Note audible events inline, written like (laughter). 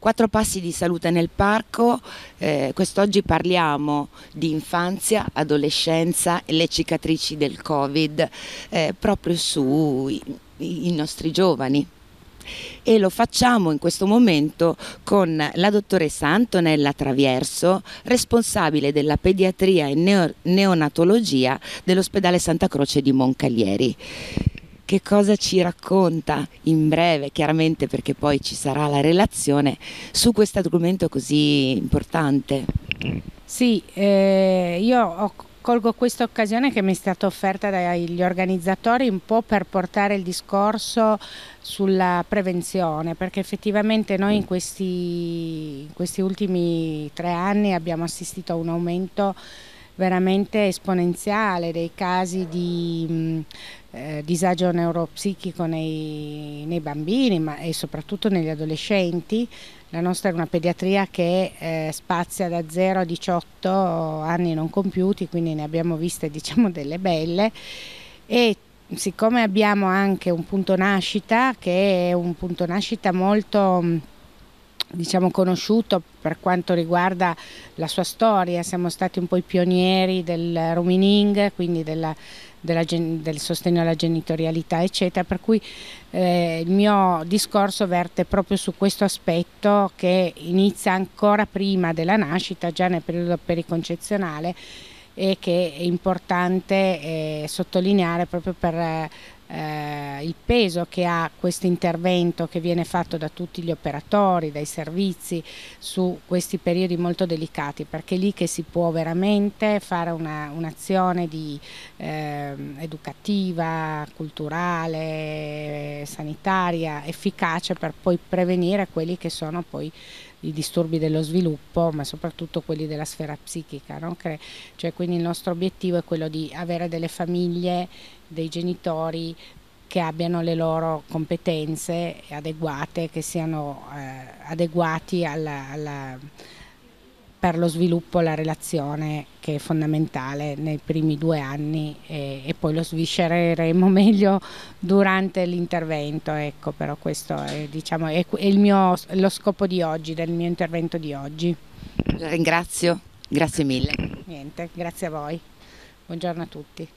Quattro passi di salute nel parco, eh, quest'oggi parliamo di infanzia, adolescenza e le cicatrici del Covid eh, proprio sui nostri giovani e lo facciamo in questo momento con la dottoressa Antonella Traverso, responsabile della pediatria e neonatologia dell'ospedale Santa Croce di Moncalieri che cosa ci racconta in breve, chiaramente perché poi ci sarà la relazione, su questo argomento così importante. Sì, eh, io ho colgo questa occasione che mi è stata offerta dagli organizzatori un po' per portare il discorso sulla prevenzione, perché effettivamente noi in questi, in questi ultimi tre anni abbiamo assistito a un aumento veramente esponenziale dei casi di eh, disagio neuropsichico nei, nei, bambini ma, e soprattutto negli adolescenti. La nostra è una pediatria che eh, spazia da 0 a 18 anni non compiuti, quindi ne abbiamo viste (laughs) diciamo delle belle e siccome abbiamo anche un punto nascita che è un punto nascita molto diciamo, conosciuto per quanto riguarda la sua storia, siamo stati un po' i pionieri del rooming, quindi della, della, del sostegno alla genitorialità, eccetera, per cui eh, il mio discorso verte proprio su questo aspetto che inizia ancora prima della nascita, già nel periodo periconcezionale e che è importante eh, sottolineare proprio per eh, eh, il peso che ha questo intervento che viene fatto da tutti gli operatori, dai servizi su questi periodi molto delicati perché è lì che si può veramente fare un'azione un eh, educativa, culturale, sanitaria, efficace per poi prevenire quelli che sono poi i disturbi dello sviluppo, ma soprattutto quelli della sfera psichica. No? Cioè, quindi il nostro obiettivo è quello di avere delle famiglie dei genitori che abbiano le loro competenze adeguate, che siano eh, adeguati alla, alla, per lo sviluppo la relazione che è fondamentale nei primi due anni e, e poi lo sviscereremo (laughs) meglio durante l'intervento, ecco però questo è, diciamo, è, è mio, lo scopo di oggi, del mio intervento di oggi. La ringrazio, grazie mille. Niente, grazie a voi. Buongiorno a tutti.